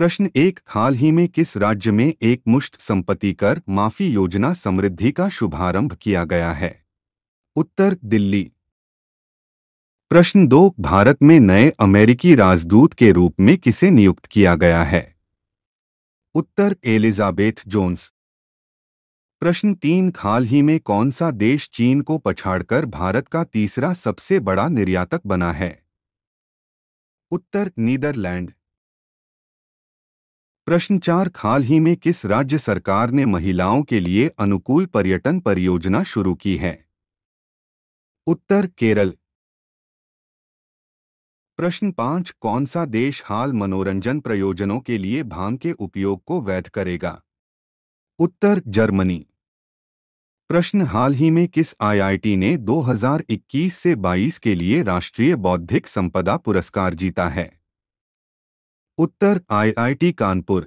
प्रश्न एक हाल ही में किस राज्य में एक मुश्त संपत्ति कर माफी योजना समृद्धि का शुभारंभ किया गया है उत्तर दिल्ली प्रश्न दो भारत में नए अमेरिकी राजदूत के रूप में किसे नियुक्त किया गया है उत्तर एलिजाबेथ जोन्स प्रश्न तीन हाल ही में कौन सा देश चीन को पछाड़कर भारत का तीसरा सबसे बड़ा निर्यातक बना है उत्तर नीदरलैंड प्रश्न चार हाल ही में किस राज्य सरकार ने महिलाओं के लिए अनुकूल पर्यटन परियोजना शुरू की है उत्तर केरल प्रश्न पांच कौन सा देश हाल मनोरंजन प्रयोजनों के लिए भांग के उपयोग को वैध करेगा उत्तर जर्मनी प्रश्न हाल ही में किस आईआईटी ने 2021 से 22 के लिए राष्ट्रीय बौद्धिक संपदा पुरस्कार जीता है उत्तर आईआईटी कानपुर